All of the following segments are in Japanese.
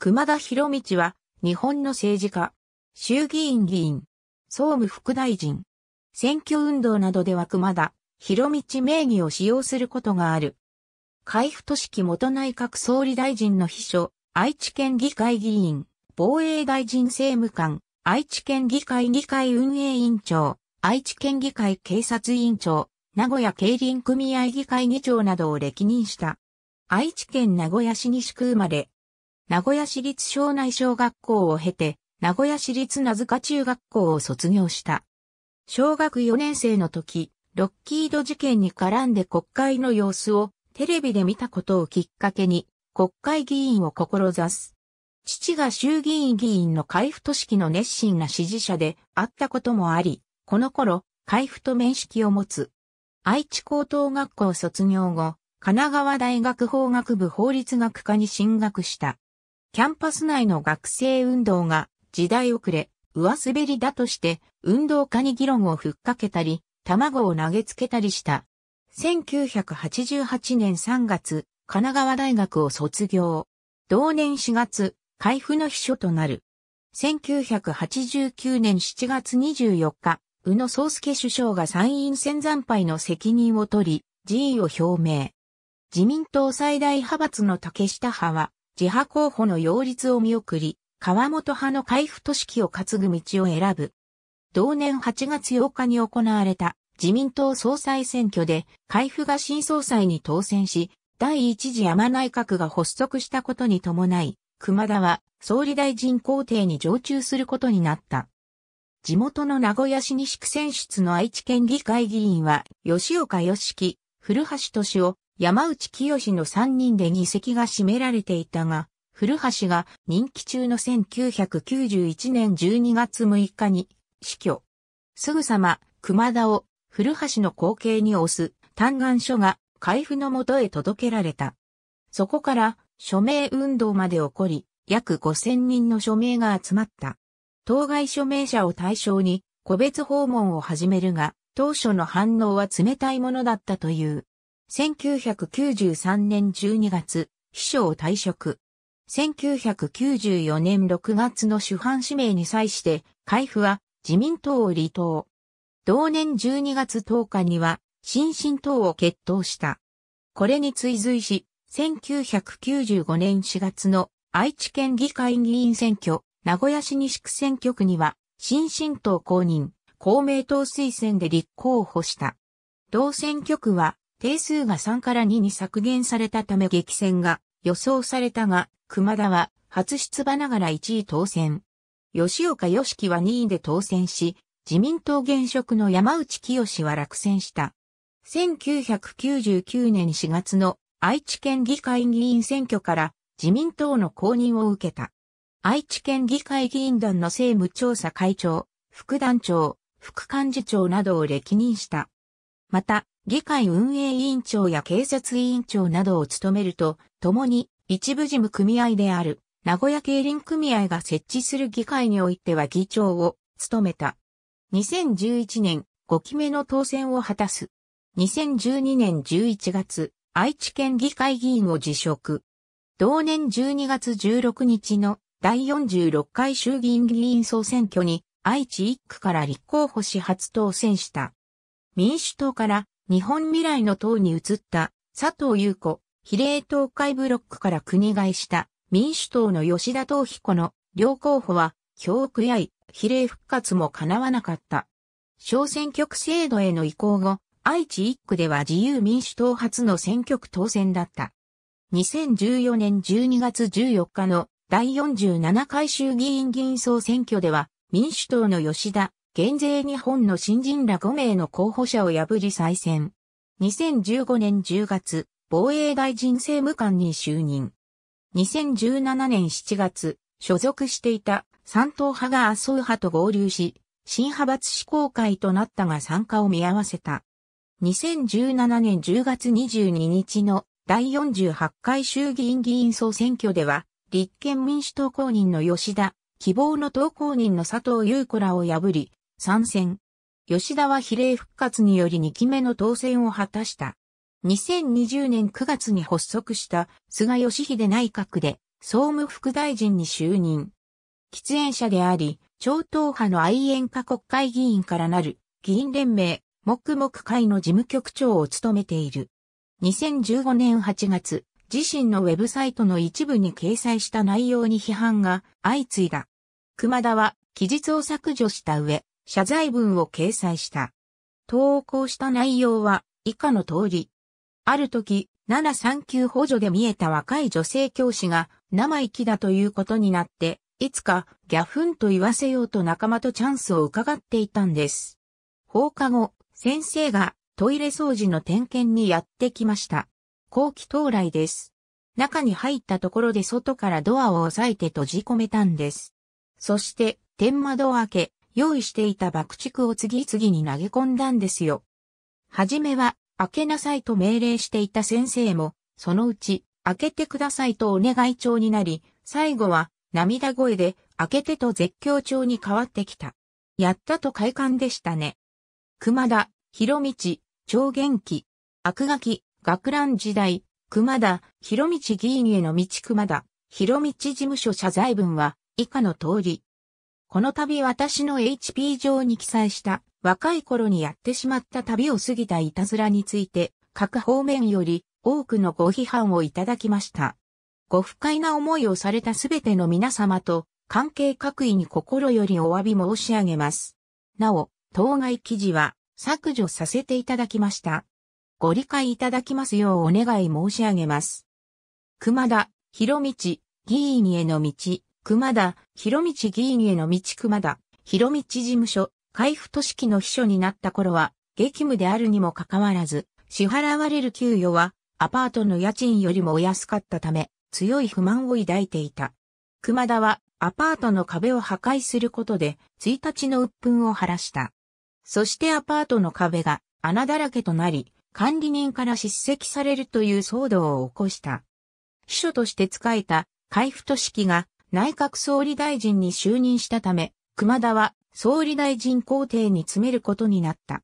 熊田博道は、日本の政治家、衆議院議員、総務副大臣、選挙運動などでは熊田、博道名義を使用することがある。海部俊樹元内閣総理大臣の秘書、愛知県議会議員、防衛大臣政務官、愛知県議会議会運営委員長、愛知県議会警察委員長、名古屋競輪組合議会議長などを歴任した。愛知県名古屋市西区生まれ、名古屋市立庄内小学校を経て、名古屋市立名塚中学校を卒業した。小学4年生の時、ロッキード事件に絡んで国会の様子をテレビで見たことをきっかけに国会議員を志す。父が衆議院議員の海部都市の熱心な支持者であったこともあり、この頃、海部と面識を持つ。愛知高等学校卒業後、神奈川大学法学部法律学科に進学した。キャンパス内の学生運動が時代遅れ、上滑りだとして運動家に議論を吹っかけたり、卵を投げつけたりした。1988年3月、神奈川大学を卒業。同年4月、開封の秘書となる。1989年7月24日、宇野宗介首相が参院選惨敗の責任を取り、辞意を表明。自民党最大派閥の竹下派は、自派候補の擁立を見送り、川本派の海部都市記を担ぐ道を選ぶ。同年8月8日に行われた自民党総裁選挙で海部が新総裁に当選し、第一次山内閣が発足したことに伴い、熊田は総理大臣公邸に常駐することになった。地元の名古屋市西区選出の愛知県議会議員は、吉岡義樹、古橋市夫、山内清の3人で議席が占められていたが、古橋が任期中の1991年12月6日に死去。すぐさま、熊田を古橋の後継に押す嘆願書が海部のもとへ届けられた。そこから署名運動まで起こり、約5000人の署名が集まった。当該署名者を対象に個別訪問を始めるが、当初の反応は冷たいものだったという。1993年12月、秘書を退職。1994年6月の主犯指名に際して、海部は自民党を離党。同年12月10日には、新進党を決闘した。これに追随し、1995年4月の愛知県議会議員選挙、名古屋市西区選挙区には、新進党公認、公明党推薦で立候補した。同選挙区は、定数が3から2に削減されたため激戦が予想されたが、熊田は初出馬ながら1位当選。吉岡良樹は2位で当選し、自民党現職の山内清は落選した。1999年4月の愛知県議会議員選挙から自民党の公認を受けた。愛知県議会議員団の政務調査会長、副団長、副幹事長などを歴任した。また、議会運営委員長や警察委員長などを務めると、共に一部事務組合である名古屋競輪組合が設置する議会においては議長を務めた。2011年5期目の当選を果たす。2012年11月、愛知県議会議員を辞職。同年12月16日の第46回衆議院議員総選挙に愛知1区から立候補し初当選した。民主党から日本未来の党に移った佐藤優子、比例党会ブロックから国外した民主党の吉田東彦の両候補は票を悔やい、比例復活も叶わなかった。小選挙区制度への移行後、愛知1区では自由民主党初の選挙区当選だった。2014年12月14日の第47回衆議院議員総選挙では民主党の吉田減税日本の新人ら5名の候補者を破り再選。2015年10月、防衛大臣政務官に就任。2017年7月、所属していた三党派が麻生派と合流し、新派閥志向会となったが参加を見合わせた。2017年10月22日の第48回衆議院議員総選挙では、立憲民主党公認の吉田、希望の党公認の佐藤優子らを破り、参戦。吉田は比例復活により2期目の当選を果たした。2020年9月に発足した菅義偉内閣で総務副大臣に就任。喫煙者であり、超党派の愛煙家国会議員からなる議員連盟黙々会の事務局長を務めている。2015年8月、自身のウェブサイトの一部に掲載した内容に批判が相次いだ。熊田は記述を削除した上、謝罪文を掲載した。投稿した内容は以下の通り。ある時、739級補助で見えた若い女性教師が生意気だということになって、いつかギャフンと言わせようと仲間とチャンスを伺っていたんです。放課後、先生がトイレ掃除の点検にやってきました。後期到来です。中に入ったところで外からドアを押さえて閉じ込めたんです。そして、天窓を開け、用意していた爆竹を次々に投げ込んだんですよ。はじめは、開けなさいと命令していた先生も、そのうち、開けてくださいとお願い帳になり、最後は、涙声で、開けてと絶叫帳に変わってきた。やったと快感でしたね。熊田、広道、超元気、悪ガキ、学ラン時代、熊田、広道議員への道熊田、広道事務所謝罪文は、以下の通り、この度私の HP 上に記載した若い頃にやってしまった旅を過ぎたいたずらについて各方面より多くのご批判をいただきました。ご不快な思いをされたすべての皆様と関係各位に心よりお詫び申し上げます。なお、当該記事は削除させていただきました。ご理解いただきますようお願い申し上げます。熊田、広道、議員への道。熊田、広道議員への道熊田、広道事務所、海部都市記の秘書になった頃は、激務であるにもかかわらず、支払われる給与は、アパートの家賃よりもお安かったため、強い不満を抱いていた。熊田は、アパートの壁を破壊することで、1日の鬱憤を晴らした。そしてアパートの壁が穴だらけとなり、管理人から叱責されるという騒動を起こした。秘書として仕えた海部都市記が内閣総理大臣に就任したため、熊田は総理大臣公邸に詰めることになった。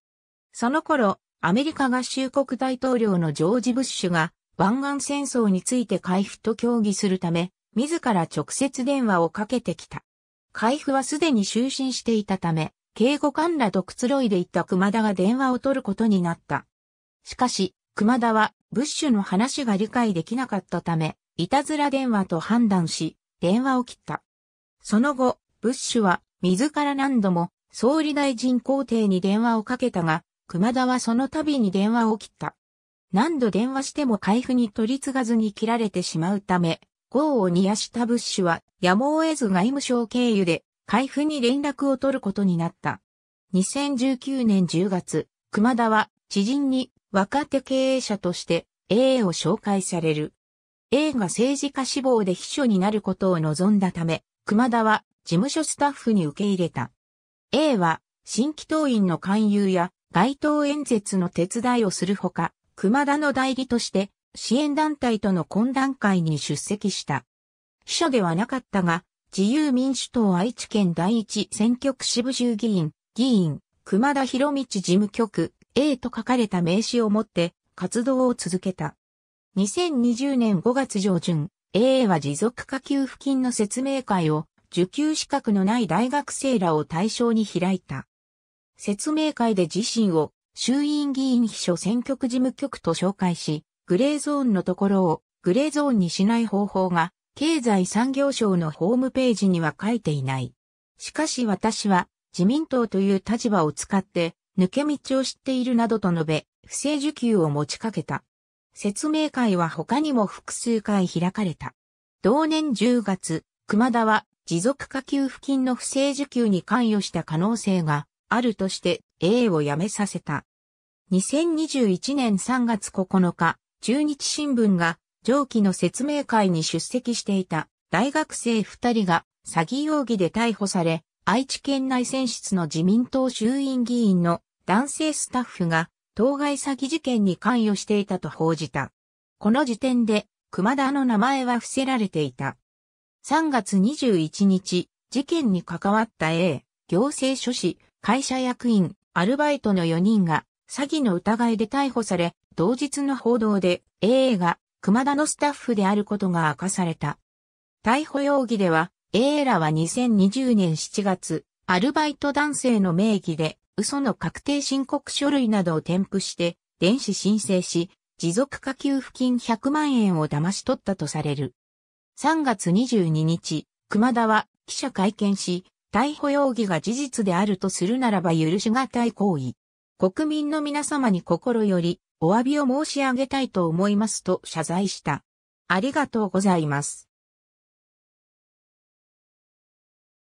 その頃、アメリカ合衆国大統領のジョージ・ブッシュが湾岸戦争について海部と協議するため、自ら直接電話をかけてきた。海部はすでに就寝していたため、警護官らとくつろいでいた熊田が電話を取ることになった。しかし、熊田はブッシュの話が理解できなかったため、いたずら電話と判断し、電話を切った。その後、ブッシュは自ら何度も総理大臣公邸に電話をかけたが、熊田はその度に電話を切った。何度電話しても開封に取り継がずに切られてしまうため、豪を煮やしたブッシュはやむを得ず外務省経由で開封に連絡を取ることになった。2019年10月、熊田は知人に若手経営者として A を紹介される。A が政治家志望で秘書になることを望んだため、熊田は事務所スタッフに受け入れた。A は新規党員の勧誘や街頭演説の手伝いをするほか、熊田の代理として支援団体との懇談会に出席した。秘書ではなかったが、自由民主党愛知県第一選挙区支部衆議院、議員、熊田博道事務局 A と書かれた名刺を持って活動を続けた。2020年5月上旬、AA は持続化給付金の説明会を受給資格のない大学生らを対象に開いた。説明会で自身を衆院議員秘書選挙区事務局と紹介し、グレーゾーンのところをグレーゾーンにしない方法が経済産業省のホームページには書いていない。しかし私は自民党という立場を使って抜け道を知っているなどと述べ、不正受給を持ちかけた。説明会は他にも複数回開かれた。同年10月、熊田は持続化給付金の不正受給に関与した可能性があるとして A を辞めさせた。2021年3月9日、中日新聞が上記の説明会に出席していた大学生2人が詐欺容疑で逮捕され、愛知県内選出の自民党衆院議員の男性スタッフが当該詐欺事件に関与していたと報じた。この時点で、熊田の名前は伏せられていた。3月21日、事件に関わった A、行政書士、会社役員、アルバイトの4人が、詐欺の疑いで逮捕され、同日の報道で A が熊田のスタッフであることが明かされた。逮捕容疑では、A らは2020年7月、アルバイト男性の名義で、嘘の確定申告書類などを添付して、電子申請し、持続化給付金100万円を騙し取ったとされる。3月22日、熊田は記者会見し、逮捕容疑が事実であるとするならば許しがたい行為。国民の皆様に心よりお詫びを申し上げたいと思いますと謝罪した。ありがとうございます。